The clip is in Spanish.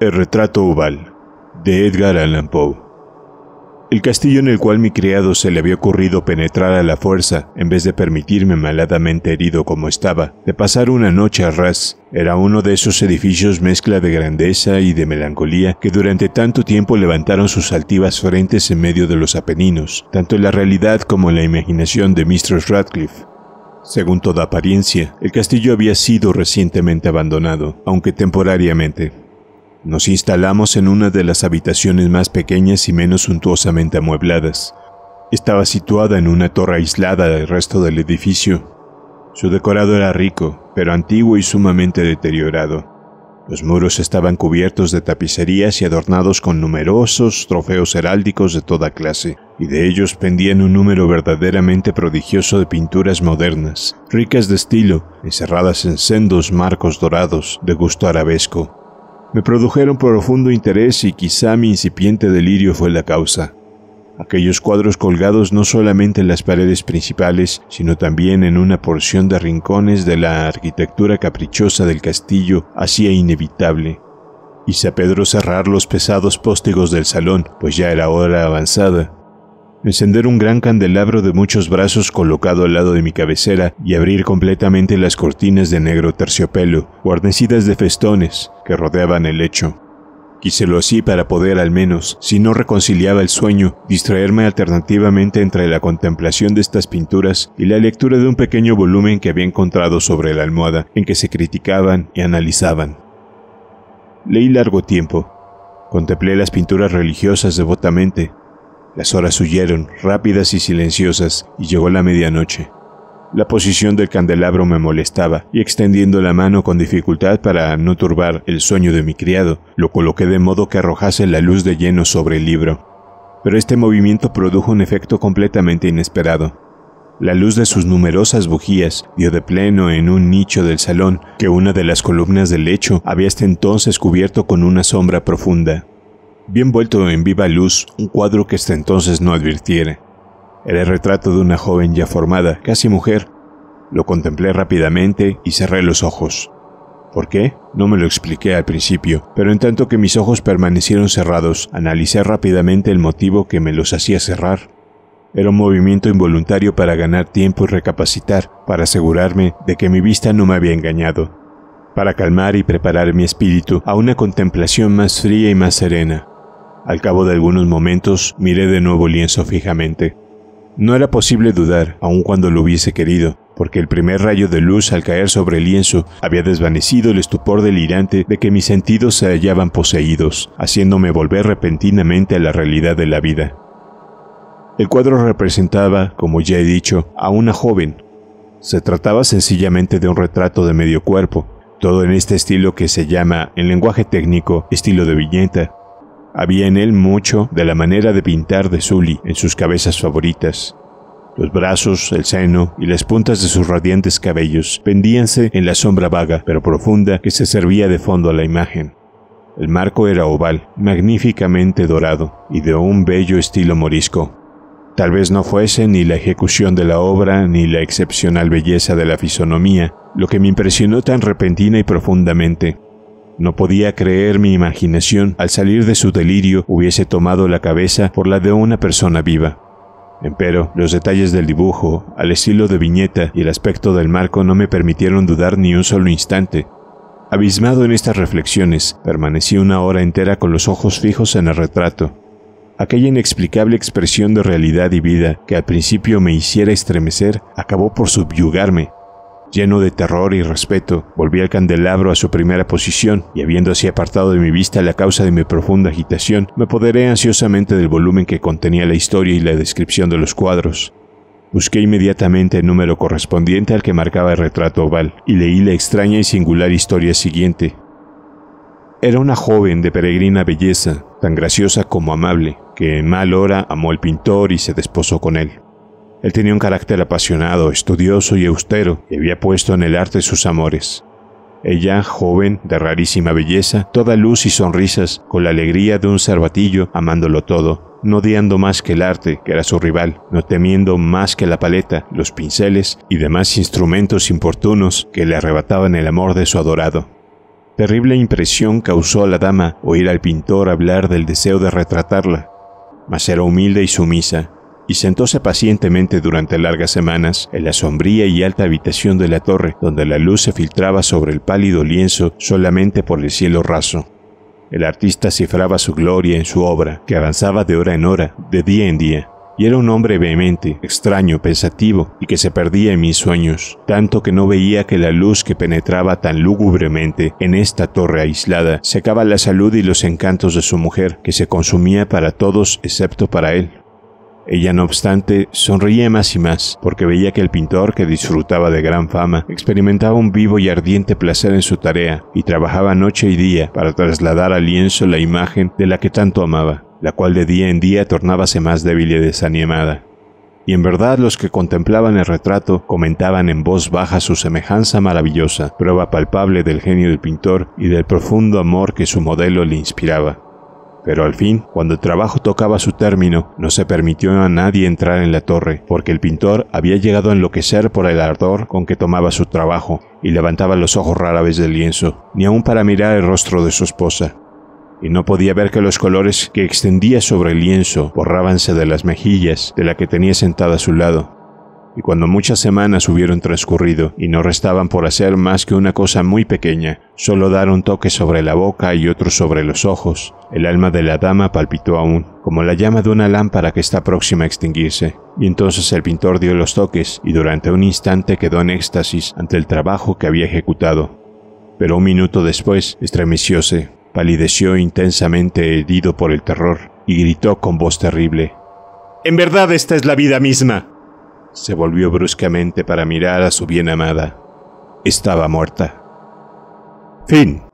El retrato oval de Edgar Allan Poe. El castillo en el cual mi criado se le había ocurrido penetrar a la fuerza, en vez de permitirme maladamente herido como estaba, de pasar una noche a ras, era uno de esos edificios mezcla de grandeza y de melancolía que durante tanto tiempo levantaron sus altivas frentes en medio de los Apeninos, tanto en la realidad como en la imaginación de Mistress Radcliffe. Según toda apariencia, el castillo había sido recientemente abandonado, aunque temporariamente. Nos instalamos en una de las habitaciones más pequeñas y menos suntuosamente amuebladas. Estaba situada en una torre aislada del resto del edificio. Su decorado era rico, pero antiguo y sumamente deteriorado. Los muros estaban cubiertos de tapicerías y adornados con numerosos trofeos heráldicos de toda clase, y de ellos pendían un número verdaderamente prodigioso de pinturas modernas, ricas de estilo, encerradas en sendos marcos dorados de gusto arabesco. Me produjeron profundo interés y quizá mi incipiente delirio fue la causa. Aquellos cuadros colgados no solamente en las paredes principales, sino también en una porción de rincones de la arquitectura caprichosa del castillo hacía inevitable. Hice a Pedro cerrar los pesados póstigos del salón, pues ya era hora avanzada, encender un gran candelabro de muchos brazos colocado al lado de mi cabecera y abrir completamente las cortinas de negro terciopelo, guarnecidas de festones, que rodeaban el lecho. Quiselo así para poder al menos, si no reconciliaba el sueño, distraerme alternativamente entre la contemplación de estas pinturas y la lectura de un pequeño volumen que había encontrado sobre la almohada, en que se criticaban y analizaban. Leí largo tiempo. Contemplé las pinturas religiosas devotamente, las horas huyeron, rápidas y silenciosas, y llegó la medianoche. La posición del candelabro me molestaba, y extendiendo la mano con dificultad para no turbar el sueño de mi criado, lo coloqué de modo que arrojase la luz de lleno sobre el libro. Pero este movimiento produjo un efecto completamente inesperado. La luz de sus numerosas bujías dio de pleno en un nicho del salón que una de las columnas del lecho había hasta entonces cubierto con una sombra profunda bien vuelto en viva luz un cuadro que hasta entonces no advirtiera. Era el retrato de una joven ya formada, casi mujer. Lo contemplé rápidamente y cerré los ojos. ¿Por qué? No me lo expliqué al principio, pero en tanto que mis ojos permanecieron cerrados, analicé rápidamente el motivo que me los hacía cerrar. Era un movimiento involuntario para ganar tiempo y recapacitar, para asegurarme de que mi vista no me había engañado, para calmar y preparar mi espíritu a una contemplación más fría y más serena. Al cabo de algunos momentos miré de nuevo el lienzo fijamente. No era posible dudar, aun cuando lo hubiese querido, porque el primer rayo de luz al caer sobre el lienzo había desvanecido el estupor delirante de que mis sentidos se hallaban poseídos, haciéndome volver repentinamente a la realidad de la vida. El cuadro representaba, como ya he dicho, a una joven. Se trataba sencillamente de un retrato de medio cuerpo, todo en este estilo que se llama, en lenguaje técnico, estilo de viñeta, había en él mucho de la manera de pintar de Zully en sus cabezas favoritas. Los brazos, el seno y las puntas de sus radiantes cabellos pendíanse en la sombra vaga pero profunda que se servía de fondo a la imagen. El marco era oval, magníficamente dorado y de un bello estilo morisco. Tal vez no fuese ni la ejecución de la obra ni la excepcional belleza de la fisonomía lo que me impresionó tan repentina y profundamente, no podía creer mi imaginación al salir de su delirio hubiese tomado la cabeza por la de una persona viva. Empero, los detalles del dibujo, al estilo de viñeta y el aspecto del marco no me permitieron dudar ni un solo instante. Abismado en estas reflexiones, permanecí una hora entera con los ojos fijos en el retrato. Aquella inexplicable expresión de realidad y vida que al principio me hiciera estremecer acabó por subyugarme, Lleno de terror y respeto, volví al candelabro a su primera posición y habiendo así apartado de mi vista la causa de mi profunda agitación, me apoderé ansiosamente del volumen que contenía la historia y la descripción de los cuadros. Busqué inmediatamente el número correspondiente al que marcaba el retrato oval y leí la extraña y singular historia siguiente. Era una joven de peregrina belleza, tan graciosa como amable, que en mal hora amó al pintor y se desposó con él. Él tenía un carácter apasionado, estudioso y austero, y había puesto en el arte sus amores. Ella, joven, de rarísima belleza, toda luz y sonrisas, con la alegría de un cervatillo, amándolo todo, no odiando más que el arte, que era su rival, no temiendo más que la paleta, los pinceles y demás instrumentos importunos que le arrebataban el amor de su adorado. Terrible impresión causó a la dama oír al pintor hablar del deseo de retratarla, mas era humilde y sumisa, y sentóse pacientemente durante largas semanas en la sombría y alta habitación de la torre, donde la luz se filtraba sobre el pálido lienzo solamente por el cielo raso. El artista cifraba su gloria en su obra, que avanzaba de hora en hora, de día en día, y era un hombre vehemente, extraño, pensativo, y que se perdía en mis sueños, tanto que no veía que la luz que penetraba tan lúgubremente en esta torre aislada secaba la salud y los encantos de su mujer, que se consumía para todos excepto para él. Ella, no obstante, sonreía más y más, porque veía que el pintor, que disfrutaba de gran fama, experimentaba un vivo y ardiente placer en su tarea, y trabajaba noche y día para trasladar al lienzo la imagen de la que tanto amaba, la cual de día en día tornábase más débil y desanimada y en verdad los que contemplaban el retrato comentaban en voz baja su semejanza maravillosa, prueba palpable del genio del pintor y del profundo amor que su modelo le inspiraba. Pero al fin, cuando el trabajo tocaba su término, no se permitió a nadie entrar en la torre, porque el pintor había llegado a enloquecer por el ardor con que tomaba su trabajo, y levantaba los ojos rara vez del lienzo, ni aun para mirar el rostro de su esposa. Y no podía ver que los colores que extendía sobre el lienzo borrábanse de las mejillas de la que tenía sentada a su lado, y cuando muchas semanas hubieron transcurrido y no restaban por hacer más que una cosa muy pequeña, solo dar un toque sobre la boca y otro sobre los ojos, el alma de la dama palpitó aún, como la llama de una lámpara que está próxima a extinguirse. Y entonces el pintor dio los toques y durante un instante quedó en éxtasis ante el trabajo que había ejecutado. Pero un minuto después estremecióse, palideció intensamente herido por el terror y gritó con voz terrible. En verdad esta es la vida misma. Se volvió bruscamente para mirar a su bien amada. Estaba muerta. Fin.